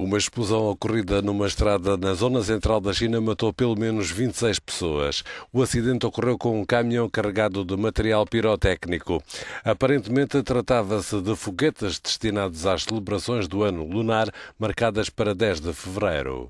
Uma explosão ocorrida numa estrada na zona central da China matou pelo menos 26 pessoas. O acidente ocorreu com um caminhão carregado de material pirotécnico. Aparentemente tratava-se de foguetas destinados às celebrações do ano lunar marcadas para 10 de fevereiro.